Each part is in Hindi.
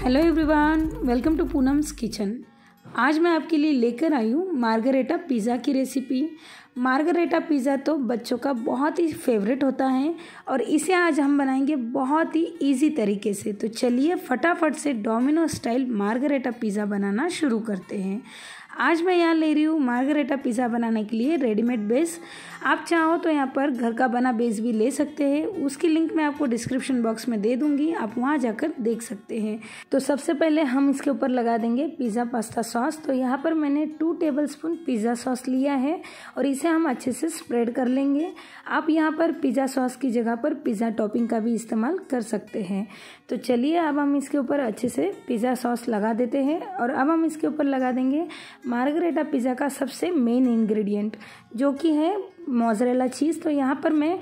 hello everyone welcome to Poonam's kitchen आज मैं आपके लिए लेकर आई हूँ मार्गरेटा पिज़्ज़ा की रेसिपी मार्गरेटा पिज़्ज़ा तो बच्चों का बहुत ही फेवरेट होता है और इसे आज हम बनाएंगे बहुत ही इजी तरीके से तो चलिए फटाफट से डोमिनो स्टाइल मार्गरेटा पिज़्ज़ा बनाना शुरू करते हैं आज मैं यहाँ ले रही हूँ मार्गरेटा पिज़्ज़ा बनाने के लिए रेडीमेड बेस आप चाहो तो यहाँ पर घर का बना बेस भी ले सकते हैं उसकी लिंक मैं आपको डिस्क्रिप्शन बॉक्स में दे दूँगी आप वहाँ जाकर देख सकते हैं तो सबसे पहले हम इसके ऊपर लगा देंगे पिज़्ज़ा पास्ता सॉस तो यहाँ पर मैंने two tablespoon pizza sauce लिया है और इसे हम अच्छे से स्प्रेड कर लेंगे आप यहाँ पर पिज़्ज़ा सॉस की जगह पर पिज़्ज़ा टॉपिंग का भी इस्तेमाल कर सकते हैं तो चलिए अब हम इसके ऊपर अच्छे से पिज़्ज़ा सॉस लगा देते हैं और अब हम इसके ऊपर लगा देंगे मार्गरेटा पिज़्ज़ा का सबसे मेन इंग्रेडिएंट जो कि है मोजरेला चीज़ तो यहाँ पर मैं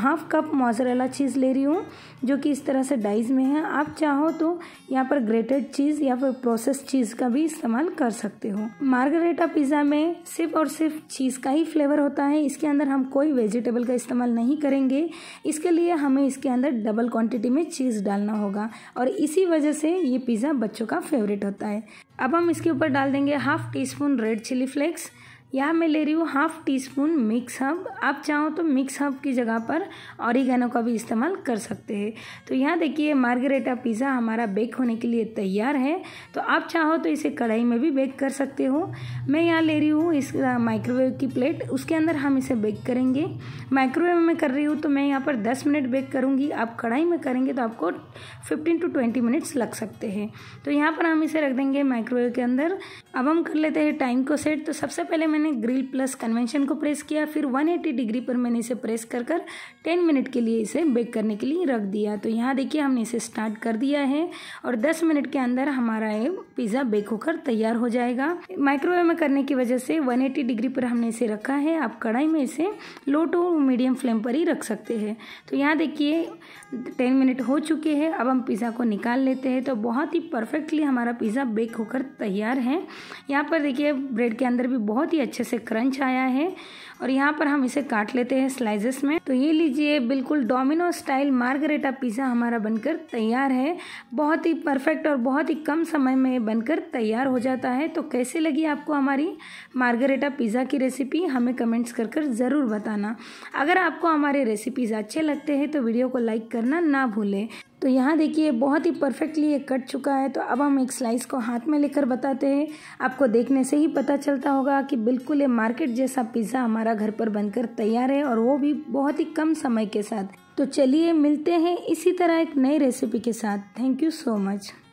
हाफ कप मोजरेला चीज़ ले रही हूँ जो कि इस तरह से डाइज में है आप चाहो तो यहाँ पर ग्रेटेड चीज़ या फिर प्रोसेस चीज़ का भी इस्तेमाल कर सकते हो मार्गरेटा पिज़्ज़ा में सिर्फ और सिर्फ चीज़ का ही फ्लेवर होता है इसके अंदर हम कोई वेजिटेबल का इस्तेमाल नहीं करेंगे इसके लिए हमें इसके अंदर डबल क्वान्टिटी में चीज़ डालना होगा और इसी वजह से ये पिज़्ज़ा बच्चों का फेवरेट होता है अब हम इसके ऊपर डाल देंगे half teaspoon red chilli flakes यहाँ मैं ले रही हूँ half teaspoon mix herb आप चाहो तो मिक्स हब की जगह पर ऑरिगेनो का भी इस्तेमाल कर सकते हैं तो यहाँ देखिए मार्गरेटा पिज़्ज़ा हमारा बेक होने के लिए तैयार है तो आप चाहो तो इसे कढ़ाई में भी बेक कर सकते हो मैं यहाँ ले रही हूँ इस माइक्रोवेव की प्लेट उसके अंदर हम इसे बेक करेंगे माइक्रोवेव में कर रही हूँ तो मैं यहाँ पर दस मिनट बेक करूँगी आप कढ़ाई में करेंगे तो आपको फिफ्टीन टू ट्वेंटी मिनट्स लग सकते हैं तो यहाँ पर हम इसे रख देंगे माइक्रोवेव के अंदर अब हम कर लेते हैं टाइम को सेट तो सबसे पहले मैंने मैंने ग्रिल प्लस कन्वेंशन को प्रेस किया फिर 180 डिग्री पर मैंने इसे प्रेस कर कर टेन मिनट के लिए इसे बेक करने के लिए रख दिया तो यहाँ देखिए हमने इसे स्टार्ट कर दिया है और 10 मिनट के अंदर हमारा ये पिज़्ज़ा बेक होकर तैयार हो जाएगा माइक्रोवेव में करने की वजह से वन डिग्री पर हमने इसे रखा है आप कढ़ाई में इसे लो टू मीडियम फ्लेम पर ही रख सकते हैं तो यहाँ देखिए टेन मिनट हो चुके हैं अब हम पिज़्ज़ा को निकाल लेते हैं तो बहुत ही परफेक्टली हमारा पिज़्ज़ा बेक होकर तैयार है यहाँ पर देखिए ब्रेड के अंदर भी बहुत ही अच्छा अच्छे से क्रंच आया है और यहाँ पर हम इसे काट लेते हैं स्लाइसेस में तो ये लीजिए बिल्कुल डोमिनो स्टाइल मार्गरेटा पिज़्ज़ा हमारा बनकर तैयार है बहुत ही परफेक्ट और बहुत ही कम समय में बनकर तैयार हो जाता है तो कैसे लगी आपको हमारी मार्गरेटा पिज़्ज़ा की रेसिपी हमें कमेंट्स कर कर ज़रूर बताना अगर आपको हमारे रेसिपीज़ अच्छे लगते हैं तो वीडियो को लाइक करना ना भूलें तो यहाँ देखिए बहुत ही परफेक्टली ये कट चुका है तो अब हम एक स्लाइस को हाथ में लेकर बताते हैं आपको देखने से ही पता चलता होगा कि बिल्कुल ये मार्केट जैसा पिज़्ज़ा हमारा हमारा घर पर बनकर तैयार है और वो भी बहुत ही कम समय के साथ तो चलिए मिलते हैं इसी तरह एक नई रेसिपी के साथ थैंक यू सो मच